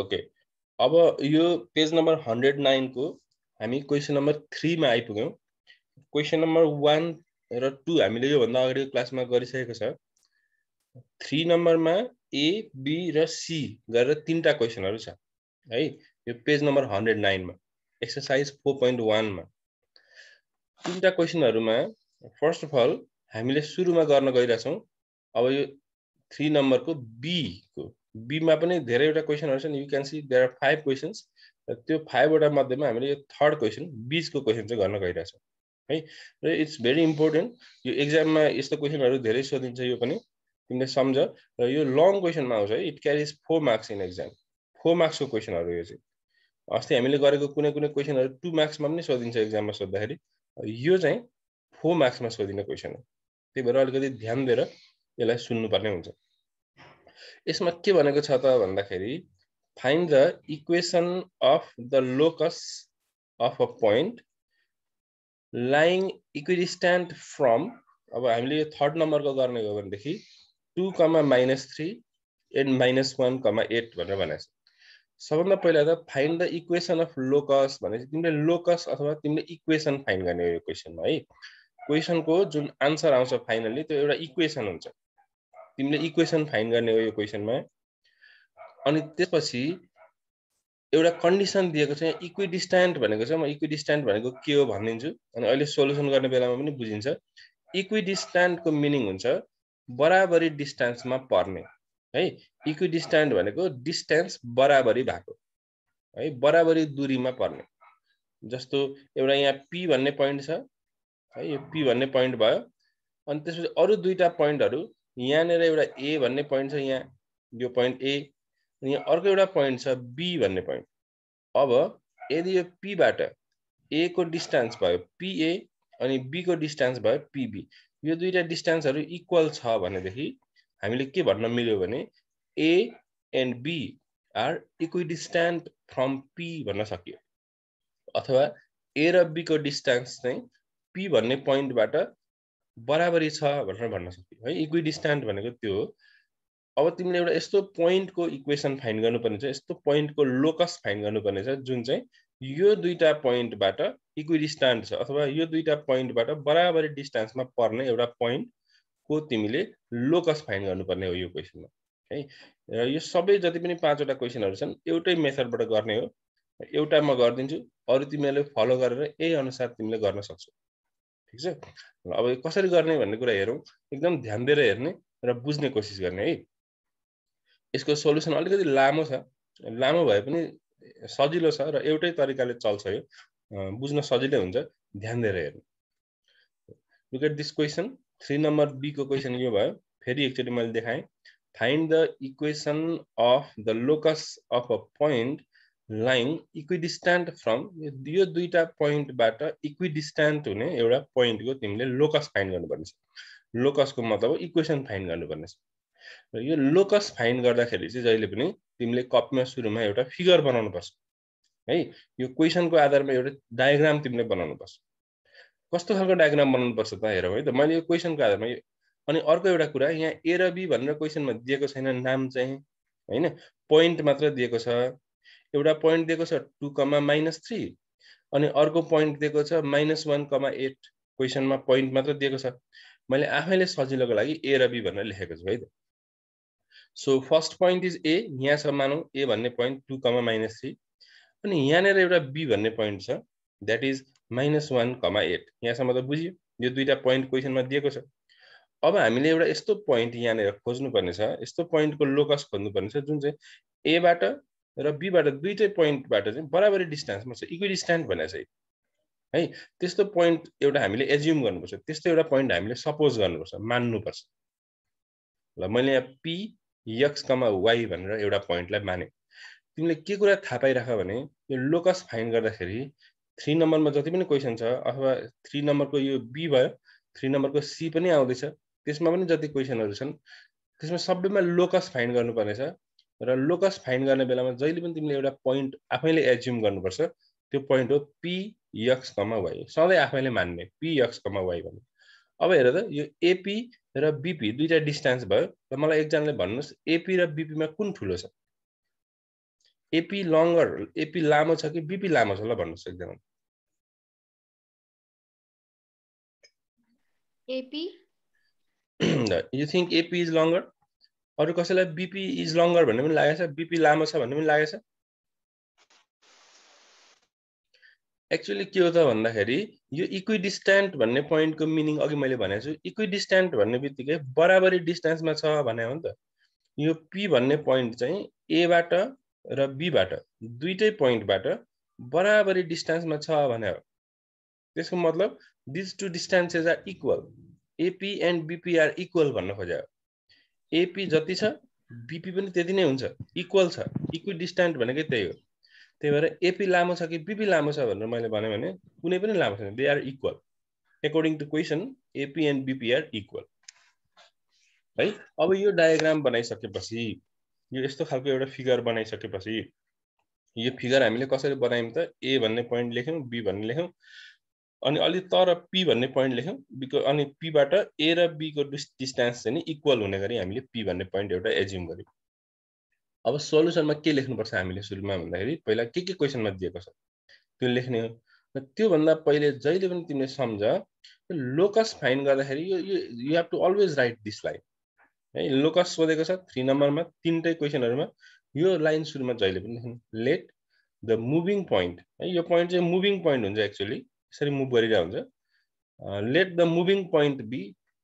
Okay अब यो page number hundred नाइनको हामी क्वेसन नम्बर थ्रीमा आइपुग्यौँ क्वेसन नम्बर वान र टू हामीले योभन्दा अगाडिको क्लासमा गरिसकेको छ थ्री नम्बरमा ए बी र सी गरेर तिनवटा क्वेसनहरू छ है यो पेज नम्बर हन्ड्रेड नाइनमा एक्सर्साइज फोर पोइन्ट वानमा तिनवटा क्वेसनहरूमा फर्स्ट अफ अल हामीले सुरुमा गर्न गइरहेछौँ अब यो थ्री नम्बरको बीको बीमा पनि धेरैवटा क्वेसनहरू छन् you can see there are five questions त्यो फाइभवटा मध्येमा हामीले यो थर्ड क्वेसन बिचको क्वेसन चाहिँ गर्न गइरहेछौँ है र इट्स भेरी इम्पोर्टेन्ट यो एक्जाममा यस्तो क्वेसनहरू धेरै सोधिन्छ यो पनि तिमीले सम्झ र यो लङ क्वेसनमा आउँछ है it carries four marks in exam four मार्क्सको क्वेसनहरू यो चाहिँ अस्ति हामीले गरेको कुनै कुनै क्वेसनहरू टु मार्क्समा पनि सोधिन्छ एक्जाममा सोद्धाखेरि यो चाहिँ फोर मार्क्समा सोधिने क्वेसन हो त्यही भएर अलिकति ध्यान दिएर यसलाई सुन्नुपर्ने हुन्छ यसमा के भनेको छ त भन्दाखेरि find the equation of the locus of a point lying equidistant from अब हामीले यो थर्ड नम्बरको गर्ने हो भनेदेखि two comma minus three and minus one comma eight भनेर भनेको छ सबभन्दा पहिला त find the equation of locus भनेपछि तिमीले लोकस अथवा तिमीले इक्वेसन फाइन गर्ने हो यो क्वेसनमा है क्वेसनको जुन आन्सर आउँछ फाइनल्ली त्यो एउटा इक्वेसन हुन्छ तिमीले इक्वेसन फाइन गर्ने हो यो क्वेसनमा अनि त्यसपछि एउटा कन्डिसन दिएको छ यहाँ इक्विडिस्ट्यान्ट भनेको छ म इक्विडिस्ट्यान्ट भनेको के हो भनिदिन्छु अनि अहिले सोल्युसन गर्ने बेलामा पनि बुझिन्छ इक्विडिस्ट्यान्टको मिनिङ हुन्छ बराबरी डिस्टेन्समा पर्ने है इक्विडिस्ट्यान्ट भनेको डिस्टेन्स बराबरी भएको है बराबरी दुरीमा पर्ने जस्तो एउटा यहाँ पी भन्ने पोइन्ट छ है यो पी भन्ने पोइन्ट भयो अनि त्यसपछि अरू दुईवटा पोइन्टहरू यहाँनिर एउटा ए भन्ने पोइन्ट छ यहाँ यो पोइन्ट ए यहाँ अर्को एउटा पोइन्ट छ बी भन्ने पोइन्ट अब यदि यो पीबाट को डिस्टेन्स भयो पिए अनि बीको डिस्टेन्स भयो पिबी यो दुईवटा डिस्टेन्सहरू इक्वल छ भनेदेखि हामीले के भन्न मिल्यो भने A and B are equidistant from P भन्न सकियो अथवा ए र बीको डिस्टेन्स चाहिँ पी भन्ने पोइन्टबाट बराबरी छ भनेर भन्न सक्यो है इक्वि भनेको त्यो हो अब तिमीले एउटा यस्तो पोइन्टको इक्वेसन फाइन गर्नुपर्ने छ यस्तो पोइन्टको लोकस फाइन गर्नुपर्ने छ जुन चाहिँ यो दुईवटा पोइन्टबाट इक्वि छ अथवा यो दुईवटा पोइन्टबाट बराबरी डिस्टान्समा पर्ने एउटा पोइन्टको तिमीले लोकस फाइन गर्नुपर्ने हो यो क्वेसनमा है र यो सबै जति पनि पाँचवटा क्वेसनहरू छन् एउटै मेथडबाट गर्ने हो एउटा म गरिदिन्छु अरू तिमीहरूले फलो गरेर यही अनुसार तिमीले गर्न सक्छौ ठिक छ अब कसरी गर्ने भन्ने कुरा हेरौँ एकदम ध्यान दिएर हेर्ने र बुझ्ने कोसिस गर्ने है यसको सोल्युसन अलिकति लामो छ लामो भए पनि सजिलो छ र एउटै तरिकाले चल्छ यो बुझ्न सजिलै हुन्छ ध्यान दिएर हेर्नु look at this question three number बीको क्वेसन यो भयो फेरि एकचोटि मैले देखाएँ find the equation of the locus of a point line equidistant from यो दुईवटा पोइन्टबाट इक्विडिस्ट्यान्ट हुने एउटा पोइन्टको तिमीले लोकस फाइन गर्नुपर्नेछ लोकसको मतलब इक्वेसन फाइन गर्नुपर्नेछ र यो लोकस फाइन गर्दाखेरि चाहिँ जहिले पनि तिमीले कपीमा सुरुमा एउटा फिगर बनाउनुपर्छ है यो क्वेसनको आधारमा एउटा डायग्राम तिमीले बनाउनुपर्छ कस्तो खालको डायग्राम बनाउनुपर्छ त हेरौँ है त मैले यो क्वेसनको आधारमा अनि अर्को एउटा कुरा यहाँ ए र बी भनेर क्वेसनमा दिएको छैन नाम चाहिँ होइन पोइन्ट मात्र दिएको छ एउटा पोइन्ट दिएको छ टु कमा माइनस थ्री अनि अर्को पोइन्ट दिएको छ माइनस वान कमा एट क्वेसनमा पोइन्ट मात्र दिएको छ मैले आफैले सजिलोको लागि ए र बी भनेर लेखेको छु है त so first point is A यहाँ छ मानौँ ए भन्ने point two comma minus three अनि यहाँनिर एउटा बी भन्ने पोइन्ट छ that is minus one comma eight यहाँसम्म त बुझ्यो यो दुईवटा पोइन्ट क्वेसनमा दिएको छ अब हामीले एउटा यस्तो पोइन्ट यहाँनिर खोज्नुपर्नेछ यस्तो पोइन्टको लोकस छ जुन चाहिँ एबाट र बीबाट दुईटै पोइन्टबाट चाहिँ बराबरी डिस्टेन्समा छ इक्वि डिस्टेन्ट भनेर चाहिँ है त्यस्तो पोइन्ट एउटा हामीले एज्युम गर्नुपर्छ त्यस्तो एउटा पोइन्ट हामीले सपोज गर्नुपर्छ मान्नुपर्छ ल मैले यहाँ पी यक्स कमा वाई भनेर एउटा पोइन्टलाई माने तिमीले के कुरा थाहा पाइराख भने यो लोकस फाइन गर्दाखेरि थ्री नम्बरमा जति पनि क्वेसन छ अथवा थ्री नम्बरको यो बी भयो थ्री नम्बरको सी पनि आउँदैछ त्यसमा पनि जति क्वेसनहरू छन् त्यसमा सबैमा लोकस फाइन गर्नुपर्नेछ र लोकस फाइन्ड गर्ने बेलामा जहिले पनि तिमीले एउटा पोइन्ट आफैले एज्युम गर्नुपर्छ त्यो पोइन्ट हो पी यक्स कमा वाइ सधैँ आफैले मान्ने पी यक्स कमा वाइ भन्ने अब हेर त यो एपी र बिपी दुईवटा डिस्टेन्स भयो र मलाई एकजनाले भन्नुहोस् एपी र बिपीमा कुन ठुलो छ एपी लङ्गर एपी लामो छ कि बिपी लामो छ ल भन्नुहोस् एकजना AP you think AP is longer अरू कसैलाई बिपी इज लङ्गर भन्ने पनि लागेको छ बिपी लामो छ भन्ने पनि लागेको छ एक्चुली के हो त भन्दाखेरि यो इक्विडिस्ट्यान्ट भन्ने पोइन्टको मिनिङ अघि मैले भनेको छु इक्विडिस्ट्यान्ट भन्ने बित्तिकै बराबरी डिस्टेन्समा छ भने हो नि त यो पी भन्ने पोइन्ट चाहिँ एबाट र बीबाट दुइटै पोइन्टबाट बराबरी डिस्टेन्समा छ भने हो त्यसको मतलब these two distances are equal AP and BP are equal भन्न खोजेको एपी जति छ बिपी पनि त्यति नै हुन्छ इक्वल छ इक्वि डिस्टान्ट भनेकै त्यही हो त्यही भएर एपी लामो छ कि बिपी लामो छ भनेर मैले भने भने कुनै पनि लामो छैन they are equal according to question AP and BP are equal है अब यो डायग्राम बनाइसकेपछि यो यस्तो खालको एउटा फिगर बनाइसकेपछि यो फिगर हामीले कसरी बनायौँ त ए भन्ने पोइन्ट लेख्यौँ बी भन्ने लेख्यौँ अनि अलि तर पी भन्ने पोइन्ट लेख्यौँ बिको अनि पीबाट ए र बीको डिस्टेन्स चाहिँ इक्वल हुने गरी हामीले पी भन्ने पोइन्ट एउटा एज्युम गऱ्यौँ अब सल्युसनमा के लेख्नुपर्छ हामीले सुरुमा भन्दाखेरि पहिला के के क्वेसनमा दिएको छ त्यो लेख्ने हो र त्योभन्दा पहिले जहिले पनि तिमीले सम्झ लोकस फाइन गर्दाखेरि यो you have to always write this line है लोकस सोधेको छ थ्री नम्बरमा तिनटै क्वेसनहरूमा यो लाइन सुरुमा जहिले पनि लेख्नु लेट द मुभिङ पोइन्ट है यो पोइन्ट चाहिँ मुभिङ पोइन्ट हुन्छ एक्चुली यसरी मुभ गरिरहेको हुन्छ let the moving point be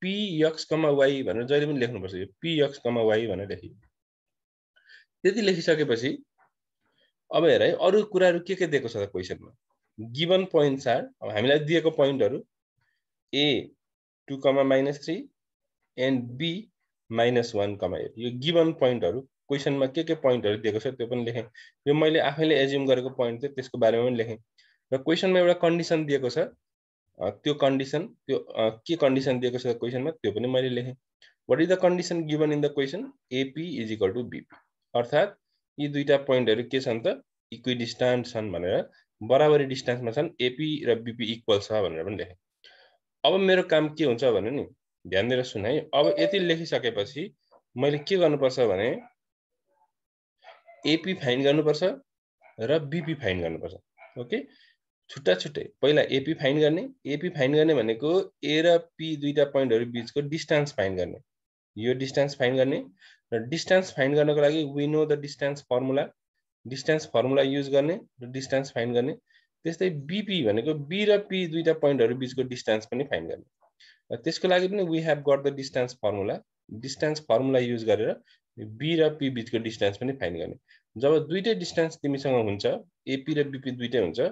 P x comma y भनेर जहिले पनि लेख्नुपर्छ यो पिएक्स कमा वाई भनेर लेखेँ त्यति लेखिसकेपछि अब हेर है अरू कुराहरू के के दिएको छ त क्वेसनमा गिभन पोइन्ट आर अब हामीलाई दिएको पोइन्टहरू A two comma minus three and B minus one comma eight यो गिभन पोइन्टहरू क्वेसनमा के के पोइन्टहरू दिएको छ त्यो पनि लेखेँ यो मैले आफैले एज्युम गरेको पोइन्ट थियो त्यसको बारेमा पनि लेखेँ र क्वेसनमा एउटा कन्डिसन दिएको छ त्यो कन्डिसन त्यो के कन्डिसन दिएको छ क्वेसनमा त्यो पनि मैले लेखेँ what is the condition given in the question AP is equal to BP अर्थात् यी दुईवटा पोइन्टहरू के छन् त इक्वि डिस्टान्स छन् भनेर बराबरी डिस्टान्समा छन् एपी र बिपी इक्वल छ भनेर पनि लेखेँ अब मेरो काम के हुन्छ भने नि ध्यान दिएर सुन है अब यति लेखिसकेपछि मैले के गर्नुपर्छ भने एपी फाइन गर्नुपर्छ र बिपी फाइन गर्नुपर्छ ओके छुट्टा छुट्टै पहिला एपी फाइन गर्ने एपी फाइन गर्ने भनेको ए र पी दुईवटा पोइन्टहरू बिचको डिस्टेन्स फाइन गर्ने यो डिस्टेन्स फाइन गर्ने र डिस्टेन्स फाइन गर्नको लागि we know the distance formula distance formula use गर्ने र डिस्टेन्स फाइन गर्ने त्यस्तै बिपी भनेको बी र पी दुईवटा पोइन्टहरू बिचको डिस्टेन्स पनि फाइन गर्ने र त्यसको लागि पनि we have got the distance formula distance formula use गरेर बी र पी बिचको डिस्टेन्स पनि फाइन गर्ने जब दुइटै डिस्टेन्स तिमीसँग हुन्छ एपी र बिपी दुइटै हुन्छ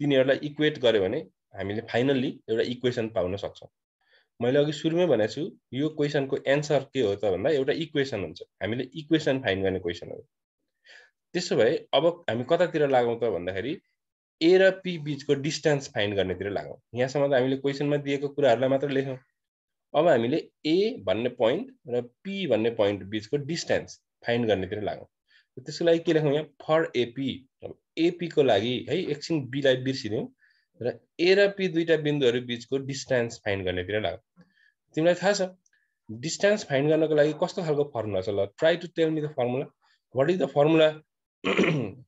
तिनीहरूलाई इक्वेट गऱ्यो भने हामीले फाइनल्ली एउटा इक्वेसन पाउन सक्छौँ मैले अघि सुरुमै भनेको छु यो क्वेसनको एन्सर के हो त भन्दा एउटा इक्वेसन हुन्छ हामीले इक्वेसन फाइन गर्ने क्वेसन हो त्यसो भए अब हामी कतातिर लागौँ त भन्दाखेरि ए र पी बिचको डिस्टेन्स फाइन गर्नेतिर लागौँ यहाँसम्म त हामीले क्वेसनमा दिएको कुराहरूलाई मात्र लेख्यौँ अब हामीले ए भन्ने पोइन्ट र पी भन्ने पोइन्ट बिचको डिस्टेन्स फाइन गर्नेतिर लागौँ त्यसको लागि के लेखौँ यहाँ फर एपी एपीको लागि है एकछिन बीलाई बिर्सिदिउँ र ए र पी दुईवटा बिन्दुहरू बिचको डिस्टेन्स फाइन्ड गर्नेतिर लाग तिमीलाई थाहा छ डिस्टेन्स फाइन्ड गर्नको लागि कस्तो खालको फर्मुला छ ल try to tell me the formula what is the formula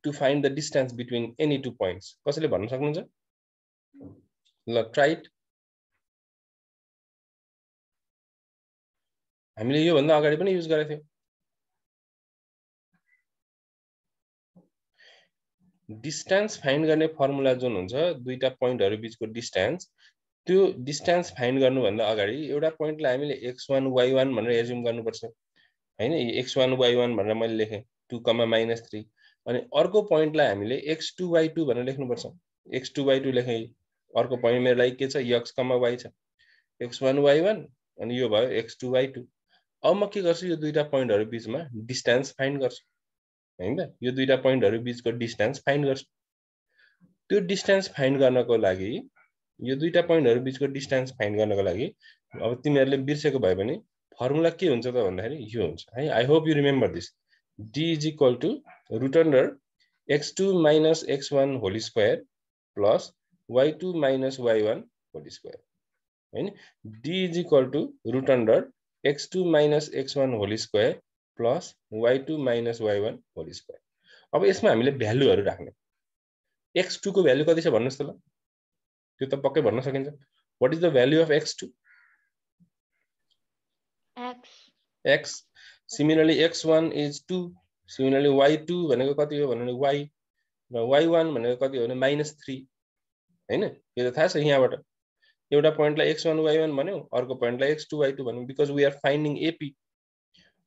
to find the distance between any two points कसैले भन्न सक्नुहुन्छ ल ट्राइट हामीले योभन्दा अगाडि पनि युज गरेको थियौँ डिस्टेन्स फाइन्ड गर्ने फर्मुला जुन हुन्छ दुईवटा पोइन्टहरू बिचको डिस्टेन्स त्यो डिस्टेन्स फाइन्ड गर्नुभन्दा अगाडि एउटा पोइन्टलाई हामीले एक्स वान वाइ वान भनेर एज्युम गर्नुपर्छ होइन एक्स वान वाइ वान भनेर मैले लेखेँ टु कमा माइनस थ्री अनि अर्को पोइन्टलाई हामीले एक्स टू वाइ टू भनेर लेख्नुपर्छ एक्स टू वाइ टू लेखेँ अर्को पोइन्ट मेरो लागि के छ यक्स कमा वाइ छ एक्स वान वाइ वान अनि यो भयो एक्स टू वाइ टू अब म के गर्छु यो दुईवटा पोइन्टहरू बिचमा डिस्टेन्स फाइन्ड गर्छु होइन यो दुईवटा पोइन्टहरू बिचको डिस्टेन्स फाइन्ड गर्छ त्यो डिस्टेन्स फाइन्ड गर्नको लागि यो दुईवटा पोइन्टहरू बिचको डिस्टेन्स फाइन्ड गर्नको लागि अब तिमीहरूले बिर्सेको भयो भने फर्मुला के हुन्छ त भन्दाखेरि यो हुन्छ है I hope you remember this D is equal to root under x two minus x one whole square plus y two minus y one whole square होइन D is equal to root under x two minus x one whole square plus y two minus y one whole square अब यसमा हामीले भ्यालुहरू राख्ने x टूको value कति छ भन्नुहोस् त ल त्यो त पक्कै भन्न सकिन्छ what is the value of x two x similarly x one is two similarly y two भनेको कति हो भन्यो भने वाइ र वाइ वान भनेको कति हो भने माइनस थ्री होइन यो त थाहा छ यहाँबाट एउटा पोइन्टलाई एक्स वान वाइ वान भन्यो अर्को पोइन्टलाई एक्स टू वाइ टू भन्यो because we are finding AP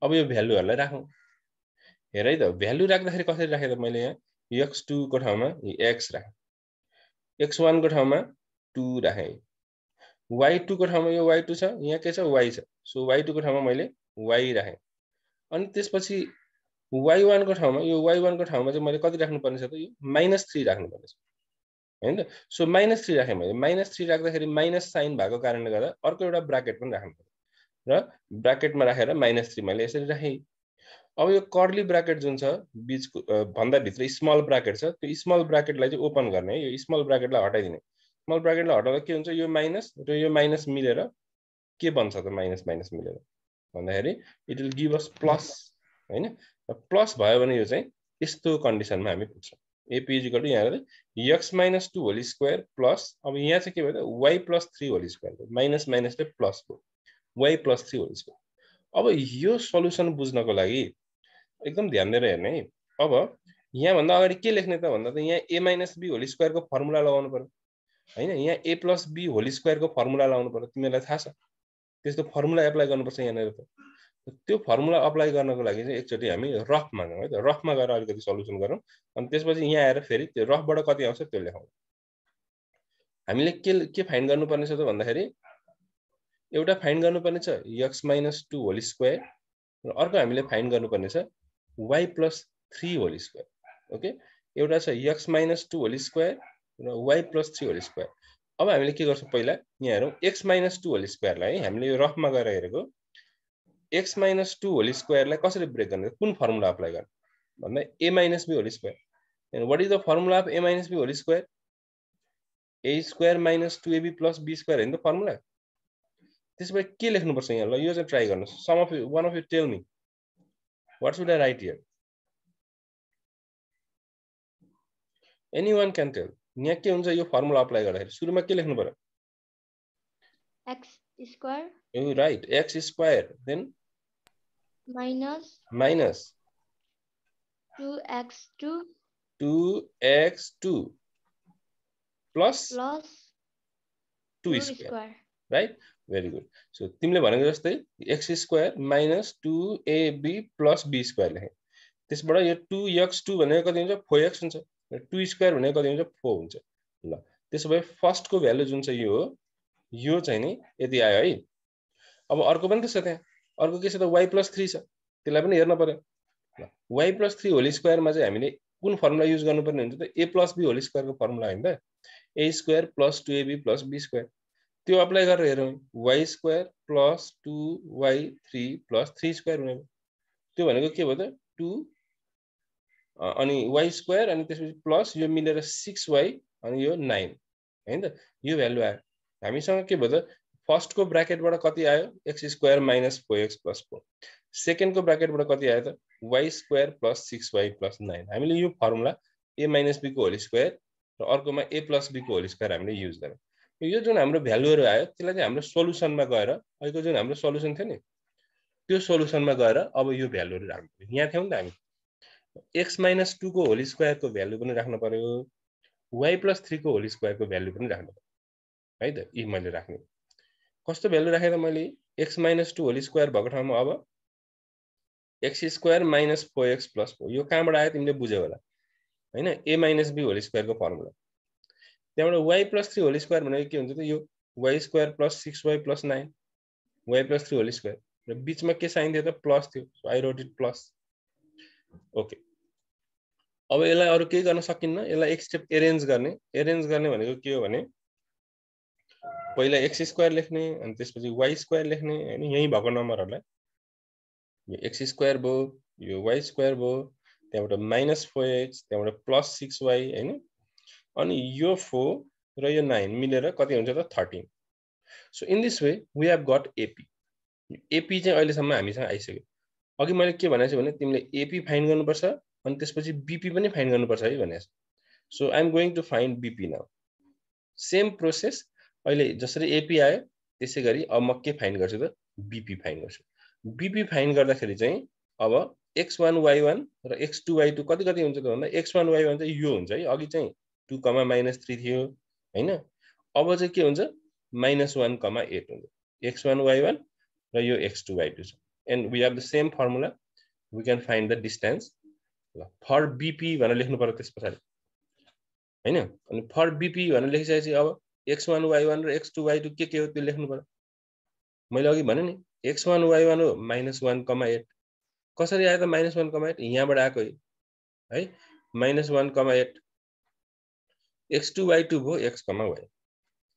अब यो भ्यालुहरूलाई राखौँ हेर है त भ्यालु राख्दाखेरि कसरी राखेँ त मैले यहाँ एक्स टूको ठाउँमा एक्स राखेँ एक्स वानको ठाउँमा टू राखेँ वाइ टूको ठाउँमा यो वाइ टू छ यहाँ के छ वाइ छ सो वाइ टूको ठाउँमा मैले वाइ राखेँ अनि त्यसपछि वाइ वानको ठाउँमा यो वाइ वानको ठाउँमा चाहिँ मैले कति राख्नुपर्ने छ त यो माइनस थ्री राख्नुपर्नेछ होइन सो माइनस थ्री राखेँ मैले माइनस थ्री राख्दाखेरि माइनस साइन भएको कारणले गर्दा अर्को एउटा ब्राकेट पनि राख्नु पर्यो र ब्राकेटमा राखेर माइनस थ्री मैले यसरी राखेँ अब यो कर्ली ब्राकेट जुन छ बिचको भन्दा भित्र स्मल ब्राकेट छ त्यो स्मल ब्राकेटलाई चाहिँ ओपन गर्ने यो स्मल ब्राकेटलाई हटाइदिने स्मल ब्राकेटलाई हटाउँदा के हुन्छ यो माइनस र यो माइनस मिलेर के बन्छ त माइनस माइनस मिलेर भन्दाखेरि it will give us plus होइन प्लस भयो भने यो चाहिँ यस्तो कन्डिसनमा हामी पुग्छौँ एपिजिकल टु यहाँ x minus two whole square plus अब यहाँ चाहिँ के भयो त y plus three whole square minus माइनसले प्लस भयो y plus three whole square अब यो सल्युसन बुझ्नको लागि एकदम ध्यान दिएर हेर्ने है अब यहाँभन्दा अगाडि के लेख्ने त भन्दा त यहाँ ए माइनस बी होल स्क्वायरको फर्मुला लगाउनु पऱ्यो होइन यहाँ ए प्लस बी होल स्क्वायरको फर्मुला लगाउनु पऱ्यो तिमीहरूलाई थाहा छ त्यस्तो फर्मुला एप्लाई गर्नुपर्छ यहाँनिर त त्यो फर्मुला अप्लाई गर्नको लागि चाहिँ एकचोटि हामी रफ मागौँ है त रफमा गएर अलिकति सल्युसन गरौँ अनि त्यसपछि यहाँ आएर फेरि त्यो रफबाट कति आउँछ त्यो लेखौँ हामीले के के फाइन गर्नुपर्ने छ त भन्दाखेरि एउटा फाइन्ड गर्नुपर्ने छ x minus two whole square र अर्को हामीले फाइन्ड गर्नुपर्ने छ y plus three whole square okay एउटा छ x minus two whole square र y plus three whole square अब हामीले के गर्छौँ पहिला यहाँ हेरौँ एक्स माइनस टू होल स्क्वायरलाई है हामीले यो रफमा गएर हेरेको एक्स माइनस टू होल स्क्वायरलाई कसरी ब्रेक गर्ने कुन फर्मुला अप्लाई गर्ने भन्दा a minus b whole square what is the formula of a minus b whole square a square minus two a b plus b square होइन त फर्मुला त्यसो भए के लेख्नुपर्छ यहाँ ल यो चाहिँ ट्राई गर्नुहोस् some of you one of you tell me what should I write here any one can tell यहाँ के हुन्छ यो फर्मुला अप्लाई गर्दाखेरि सुरुमा के लेख्नु पर्यो x square right x square then minus minus two x two two x two plus plus two square right very good so तिमीले भनेको जस्तै x square minus two a b plus b square लेखेँ त्यसबाट यो टु एक्स टू भनेको कति हुन्छ four x हुन्छ र टु स्क्वायर भनेको कति हुन्छ फोर हुन्छ ल त्यसो भए फर्स्टको भ्यालु जुन चाहिँ यो हो यो चाहिँ नि यति आयो है अब अर्को पनि त छ त्यहाँ अर्को के छ त वाइ प्लस थ्री छ त्यसलाई पनि हेर्न पऱ्यो ल वाइ प्लस थ्री होल स्क्वायरमा चाहिँ हामीले कुन फर्मुला युज गर्नुपर्ने हुन्छ त ए प्लस बी होल स्क्वायरको फर्मुला होइन त a square plus two a b plus b square त्यो अप्लाई गरेर हेरौँ y square plus two y three plus three square हुने त्यो भनेको के भयो त टु अनि वाइ स्क्वायर अनि त्यसपछि प्लस यो मिलेर सिक्स वाइ अनि यो नाइन होइन त यो भ्यालु आयो हामीसँग के भयो त फर्स्टको ब्राकेटबाट कति आयो x square minus four x plus four सेकेन्डको ब्राकेटबाट कति आयो त y square plus six y plus nine हामीले यो फर्मुला ए माइनस बीको होल स्क्वायर र अर्कोमा ए प्लस बीको होल स्क्वायर हामीले युज गऱ्यौँ यो जुन हाम्रो भ्यालुहरू आयो त्यसलाई चाहिँ हाम्रो सोल्युसनमा गएर अहिलेको जुन हाम्रो सोल्युसन थियो नि त्यो सोल्युसनमा गएर अब यो भ्यालुहरू राख्नु पऱ्यो यहाँ थियौँ नि त हामी एक्स माइनस टूको होल स्क्वायरको भ्यालु पनि राख्नु पऱ्यो वाइ प्लस थ्रीको होल स्क्वायरको भ्यालु पनि राख्नु पऱ्यो है त यी मैले राख्ने कस्तो भ्यालु राखेँ त मैले x minus two whole square भएको ठाउँमा अब x square minus four x plus four यो कहाँबाट आयो तिमीले बुझ्यौ होला होइन ए माइनस बी होल स्क्वायरको फर्मुला त्यहाँबाट y plus three whole square भनेको के हुन्छ त यो y square plus six y plus nine y plus three whole square र बिचमा के साइन थियो त प्लस थियो I wrote it plus okay अब यसलाई अरू केही गर्न सकिन्न यसलाई एक स्टेप एरेन्ज गर्ने एरेन्ज गर्ने भनेको के हो भने पहिला एक्स स्क्वायर लेख्ने अनि त्यसपछि वाइ स्क्वायर लेख्ने होइन यहीँ भएको नम्बरहरूलाई यो एक्स स्क्वायर भयो यो वाइ स्क्वायर भयो त्यहाँबाट माइनस फोर एक्स त्यहाँबाट प्लस सिक्स वाइ होइन अनि यो फोर र यो नाइन मिलेर कति हुन्छ त thirteen so in this way we have got AP AP चाहिँ अहिलेसम्म हामीसँग आइसक्यो अघि मैले के भनेको छु भने तिमीले एपी फाइन गर्नुपर्छ अनि त्यसपछि बिपी पनि फाइन गर्नुपर्छ है भनेको so I'm going to find BP now same process अहिले जसरी एपी आयो त्यसै गरी अब म के फाइन गर्छु त बिपी फाइन गर्छु बिपी फाइन गर्दाखेरि चाहिँ अब एक्स वान वाइ वान र एक्स टू वाइ टू कति कति हुन्छ त भन्दा एक्स वान वाइ वान चाहिँ यो हुन्छ है अघि चाहिँ टु कमा माइनस थ्री थियो होइन अब चाहिँ के हुन्छ माइनस वान कमा एट हुन्छ एक्स वान वाइ वान र यो एक्स टू वाइ टू छ and we have the same formula we can find the distance ल फर बिपी भनेर लेख्नु पऱ्यो त्यस पछाडि होइन अनि फर बिपी भनेर लेखिसकेपछि अब एक्स वान वाइ वान र एक्स टू वाइ टू के के हो त्यो लेख्नु पऱ्यो मैले अघि भने नि एक्स वान वाइ वान हो माइनस वान कमा एट कसरी आयो त माइनस वान कमा एट यहाँबाट आएको है minus one comma at x2 y2 भयो x, comma y.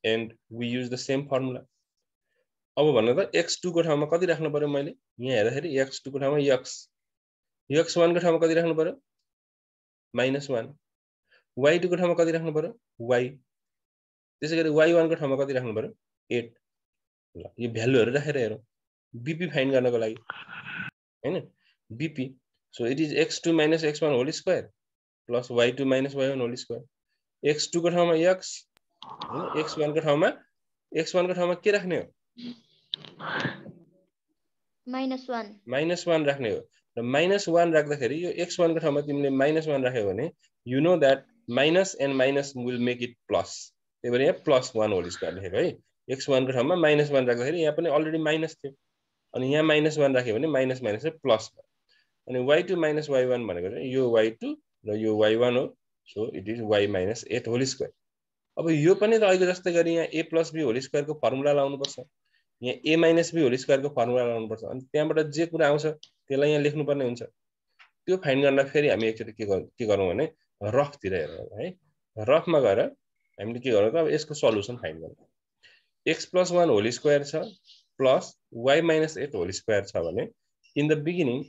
And we use the same formula अब भन्नु त एक्स टूको ठाउँमा कति राख्नु पऱ्यो मैले यहाँ हेर्दाखेरि एक्स टूको ठाउँमा यक्स यक्स वानको ठाउँमा कति राख्नु पऱ्यो माइनस वान वाइ टूको ठाउँमा कति राख्नु पऱ्यो वाइ त्यसै गरी वाइ वानको ठाउँमा कति राख्नु पऱ्यो एट ल यो भ्यालुहरू राखेर हेरौँ बिपी फाइन गर्नको लागि होइन BP so it is x two minus x one whole square plus y two minus y one whole square x टूको ठाउँमा एक्स होइन एक्स वानको ठाउँमा एक्स वानको ठाउँमा के राख्ने हो माइनस वान राख्ने हो र माइनस वान राख्दाखेरि यो एक्स वानको ठाउँमा तिमीले माइनस वान राख्यो भने you know that minus and minus will make it plus त्यही भएर यहाँ प्लस वान होल स्क्वायर लेखेको है एक्स वानको ठाउँमा माइनस वान राख्दाखेरि यहाँ पनि अलरेडी माइनस थियो अनि यहाँ माइनस वान राख्यो भने माइनस माइनस प्लस भयो अनि y two minus y one भनेको चाहिँ यो वाइ टू र यो वाइ वान हो so it is y minus eight whole square अब यो पनि त अहिले जस्तै गरी यहाँ ए प्लस बी होल स्क्वायरको फर्मुला लाउनुपर्छ यहाँ ए माइनस बी होल स्क्वायरको फर्मुला लाउनुपर्छ अनि त्यहाँबाट जे कुरा आउँछ त्यसलाई यहाँ लेख्नुपर्ने हुन्छ त्यो फाइन गर्न फेरि हामी एकचोटि के गर के गरौँ भने रफतिर हेरौँ है रफमा गएर हामीले के गरौँ त अब यसको सल्युसन फाइन गर्नु x plus one whole square छ plus y minus eight whole square छ भने in the beginning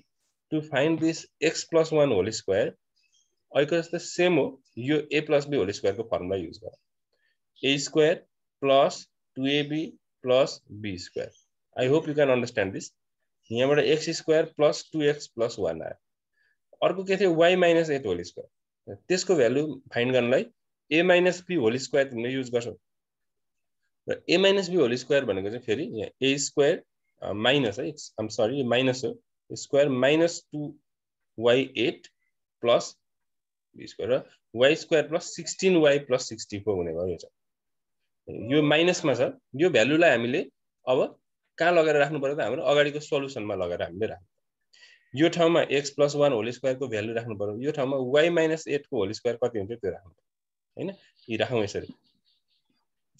to find this x plus one whole square अहिलेको जस्तै सेम हो यो ए प्लस बी होल स्क्वायरको फर्मुला युज गर a square plus two a b plus b square I hope you can understand this यहाँबाट x square plus two x plus one आयो अर्को के थियो y minus eight whole square त्यसको value find गर्नलाई a minus b whole square तिमीले use गर्छौ र a minus b whole square भनेको चाहिँ फेरि यहाँ ए स्क्वायर माइनस है आम सरी माइनस हो square minus two y eight plus b square र y square plus sixteen y plus sixty four हुने भयो यो चाहिँ यो माइनसमा छ यो भ्यालुलाई हामीले अब कहाँ लगेर राख्नु पऱ्यो त हाम्रो अगाडिको सल्युसनमा लगेर हामीले राख्नु यो ठाउँमा एक्स प्लस वान होल स्क्वायरको भ्यालु राख्नु पऱ्यो यो ठाउँमा वाइ माइनस एटको होल स्क्वायर कति हुन्छ त्यो राख्नु पऱ्यो होइन यी राखौँ यसरी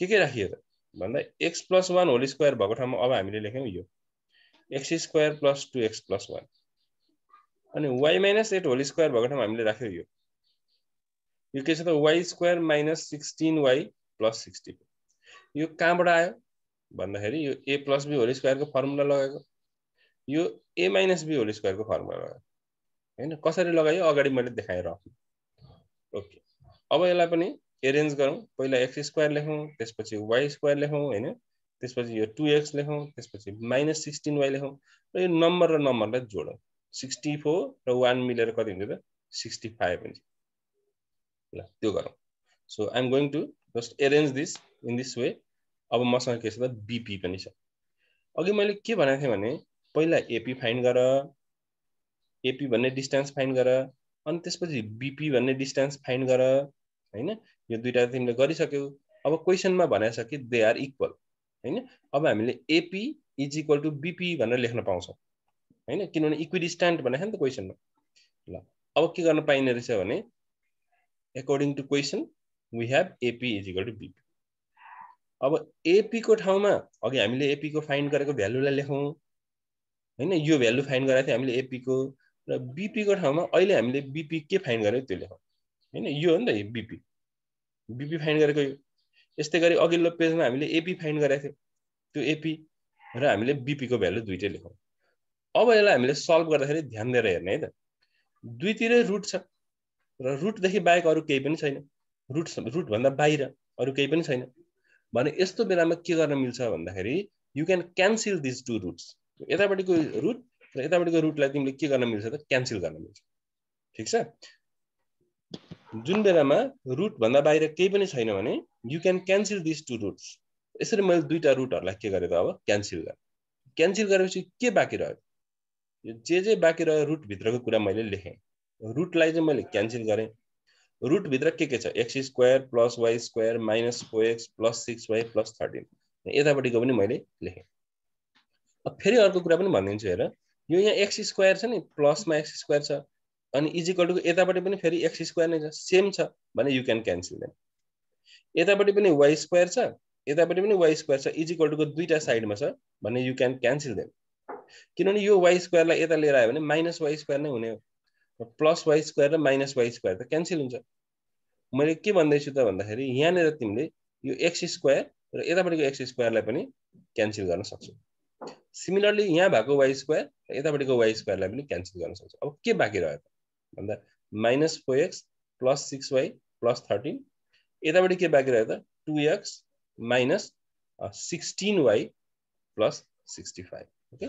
के के राखियो त भन्दा x plus one whole square भएको ठाउँमा अब हामीले लेख्यौँ यो x square plus two x plus one अनि y minus eight whole square भएको ठाउँमा हामीले राख्यौँ यो यो के छ त y square minus sixteen y plus sixty यो कहाँबाट आयो भन्दाखेरि यो ए प्लस बी होल स्क्वायरको फर्मुला लगाएको यो ए माइनस बी होल स्क्वायरको फर्मुला लगाएको होइन कसरी लगायो अगाडि मैले देखाएँ ओके अब यसलाई पनि एरेन्ज गरौँ पहिला एक्स स्क्वायर लेखौँ त्यसपछि वाइ स्क्वायर लेखौँ होइन त्यसपछि यो टु एक्स लेखौँ त्यसपछि माइनस सिक्सटिन वाइ लेखौँ र यो नम्बर र नम्बरलाई जोडौँ सिक्सटी फोर र वान मिलेर कति हुन्छ त सिक्सटी फाइभ हुन्छ ल त्यो गरौँ so I'm going to just arrange this in this way अब मसँग के छ त बिपी पनि छ अघि मैले के भनेको थिएँ भने पहिला एपी फाइन गर एपी भन्ने डिस्टेन्स फाइन गर अनि त्यसपछि बिपी भन्ने डिस्टेन्स फाइन गर होइन यो दुइटा तिमीले गरिसक्यौ अब क्वेसनमा भनेको छ कि दे आर इक्वल होइन अब हामीले AP is equal to BP भनेर लेख्न पाउँछौँ होइन किनभने इक्विडिस्ट्यान्ट भनेको छ नि त क्वेसनमा ल अब के गर्न पाइने रहेछ भने according to question we have AP is equal to BP. अब AP को ठाउँमा अघि हामीले AP को फाइन्ड गरेको भ्यालुलाई लेखौँ होइन यो भ्यालु फाइन्ड गराएको थियो हामीले AP को र BP को ठाउँमा अहिले हामीले BP के फाइन्ड गरेको त्यो लेखौँ होइन यो हो नि त BP BP फाइन्ड गरेको यो यस्तै गरी अघिल्लो पेजमा हामीले एपी फाइन्ड गरेको थियो त्यो एपी र हामीले बिपीको भ्यालु दुइटै लेखौँ अब यसलाई हामीले सल्भ गर्दाखेरि ध्यान दिएर हेर्ने है त दुईतिरै रुट छ र रुटदेखि बाहेक अरू केही पनि छैन रुट रुटभन्दा बाहिर अरू केही पनि छैन भने यस्तो बेलामा के गर्न मिल्छ भन्दाखेरि you can cancel this two roots यतापट्टिको रुट र यतापट्टिको रुटलाई तिमीले के गर्न मिल्छ त क्यान्सल गर्न मिल्छ ठिक छ जुन बेलामा रुटभन्दा बाहिर केही पनि छैन भने you can cancel this two roots यसरी मैले दुईवटा रुटहरूलाई के गरेँ त अब क्यान्सिल गरेँ क्यान्सिल गरेपछि के बाँकी रह्यो यो जे जे बाँकी रह्यो रुटभित्रको कुरा मैले लेखेँ रुटलाई चाहिँ मैले क्यान्सल गरेँ रुटभित्र के के छ x square plus y square minus four x plus six y plus thirteen यतापट्टिको पनि मैले लेखेँ अब फेरि अर्को कुरा पनि भनिदिन्छु हेर यो यहाँ एक्स स्क्वायर छ नि प्लसमा एक्स स्क्वायर छ अनि इजिकल टु यतापट्टि पनि फेरि एक्स स्क्वायर नै छ सेम छ भने यु क्यान क्यान्सल देन यतापट्टि पनि वाइ स्क्वायर छ यतापट्टि पनि वाइ स्क्वायर छ इजिकल टुको दुईवटा साइडमा छ भने यु क्यान क्यान्सल देन किनभने यो वाइ स्क्वायरलाई यता लिएर आयो भने माइनस वाइ स्क्वायर नै हुने हो प्लस वाइ स्क्वायर र माइनस वाइ स्क्वायर त क्यान्सल हुन्छ मैले के भन्दैछु त भन्दाखेरि यहाँनिर तिमीले यो एक्स स्क्वायर र यतापट्टिको एक्स स्क्वायरलाई पनि क्यान्सल गर्न सक्छौ सिमिलरली यहाँ भएको वाइ स्क्वायर र यतापट्टिको वाइ स्क्वायरलाई पनि क्यान्सल गर्न सक्छौ अब के बाँकी रह्यो त भन्दा minus four x plus six y plus thirteen यतापट्टि के बाँकी रह्यो त two x minus sixteen y plus sixty five okay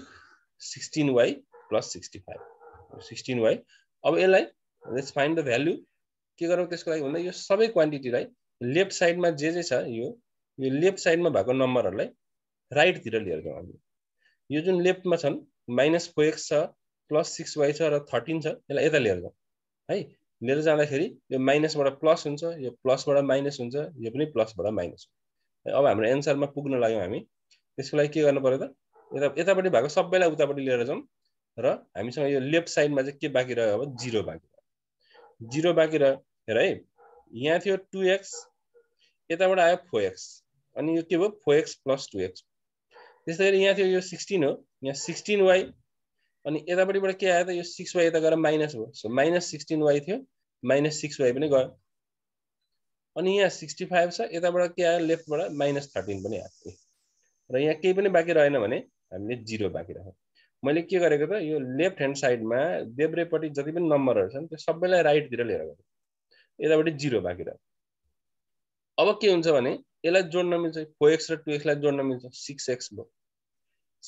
sixteen y plus sixty five sixteen y अब यसलाई लेट्स फाइन्ड द भ्याल्यु के गरौँ त्यसको लागि भन्दा यो सबै क्वान्टिटीलाई लेफ्ट साइडमा जे जे छ यो यो लेफ्ट साइडमा भएको नम्बरहरूलाई राइटतिर लिएर जाउँ हामी यो जुन लेफ्टमा छन् माइनस फोर एक्स छ प्लस सिक्स वाइ छ र थर्टिन छ यसलाई यता लिएर जाउँ है लिएर जाँदाखेरि यो माइनसबाट प्लस हुन्छ यो प्लसबाट माइनस हुन्छ यो पनि प्लसबाट माइनस हुन्छ अब हाम्रो एन्सरमा पुग्न लाग्यौँ हामी त्यसको लागि के गर्नु पऱ्यो त यता यतापट्टि भएको सबैलाई उतापट्टि लिएर जाउँ र हामीसँग यो लेफ्ट साइडमा चाहिँ के बाँकी रह्यो अब जिरो बाँकी रह्यो जिरो बाँकी रह्यो हेर है यहाँ थियो टु एक्स यताबाट आयो फोर एक्स अनि यो के भयो four x plus two x त्यस्तै गरी यहाँ थियो यो सिक्सटिन हो यहाँ सिक्सटिन वाइ अनि यतापट्टिबाट के आयो त यो सिक्स वाइ यता गएर माइनस हो सो माइनस सिक्सटिन वाइ थियो माइनस सिक्स वाइ पनि गयो अनि यहाँ सिक्सटी फाइभ छ यताबाट के आयो लेफ्टबाट माइनस थर्टिन पनि आयो र यहाँ केही पनि बाँकी रहेन भने हामीले जिरो बाँकी राख्यौँ मैले के गरेको त यो लेफ्ट ह्यान्ड साइडमा देब्रेपट्टि जति पनि नम्बरहरू छन् त्यो सबैलाई राइटतिर लिएर गएको यतापट्टि जिरो बाँकी रहेको अब के हुन्छ भने यसलाई जोड्न मिल्छ फोर एक्स र टु एक्सलाई जोड्न मिल्छ सिक्स एक्स भयो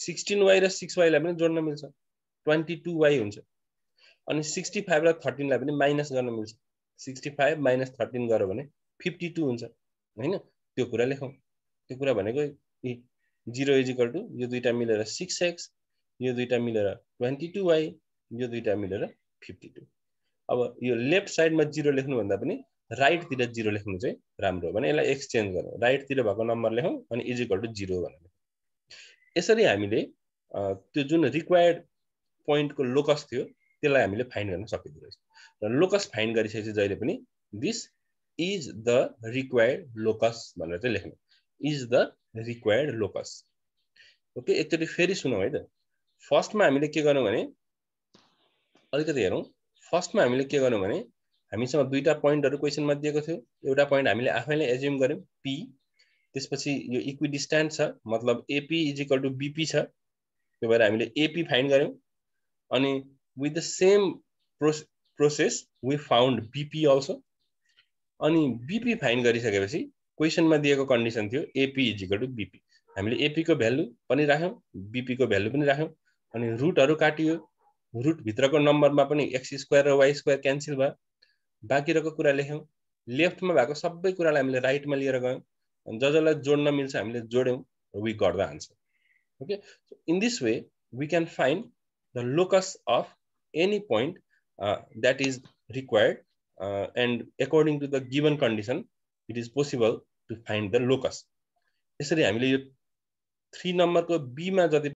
सिक्सटिन वाइ र सिक्स वाइलाई पनि जोड्न मिल्छ ट्वेन्टी टू वाइ हुन्छ अनि सिक्सटी फाइभ र थर्टिनलाई पनि माइनस गर्न मिल्छ सिक्सटी फाइभ माइनस थर्टिन गऱ्यो भने फिफ्टी टू हुन्छ होइन त्यो कुरा लेखौँ त्यो कुरा भनेको जिरो इजिकल टू यो दुइटा मिलेर सिक्स एक्स यो दुईटा मिलेर ट्वेन्टी टू वाई यो दुईटा मिलेर फिफ्टी टू अब यो लेफ्ट साइडमा जिरो लेख्नुभन्दा पनि राइटतिर जिरो लेख्नु चाहिँ राम्रो हो भने यसलाई एक्सचेन्ज गरौँ राइटतिर भएको नम्बर लेखौँ अनि इज इक्वल टु जिरो भनेर यसरी हामीले त्यो जुन रिक्वायर्ड पोइन्टको लोकस थियो त्यसलाई हामीले फाइन गर्न सकिँदो रहेछ र लोकस फाइन गरिसकेपछि जहिले पनि this is the required locus भनेर चाहिँ लेख्नु is the required locus okay एकचोटि फेरि सुनौँ है त फर्स्टमा हामीले के गर्यौँ भने अलिकति हेरौँ फर्स्टमा हामीले के गर्यौँ भने हामीसँग दुईवटा पोइन्टहरू क्वेसनमा दिएको थियो एउटा पोइन्ट हामीले आफैले एज्युम गऱ्यौँ पी त्यसपछि यो इक्विडिस्ट्यान्ट छ मतलब एपी इजिकल टु बिपी छ त्यो भएर हामीले एपी फाइन्ड गऱ्यौँ अनि with the same pro process we found BP also अनि बिपी फाइन्ड गरिसकेपछि क्वेसनमा दिएको कन्डिसन थियो एपी इजिकल टु बिपी हामीले एपीको भ्यालु पनि राख्यौँ बिपीको भ्यालु पनि राख्यौँ अनि रुटहरू काटियो रुटभित्रको नम्बरमा पनि एक्स स्क्वायर र वाइ स्क्वायर क्यान्सल भयो बाँकी रहेको कुरा लेख्यौँ लेफ्टमा भएको सबै कुरालाई हामीले राइटमा लिएर गयौँ ज जसलाई जोड्न मिल्छ हामीले जोड्यौँ we got the answer okay in this way we can find the locus of any point that is required and according to the given condition it is possible to find the locus यसरी हामीले यो three नम्बरको बीमा जति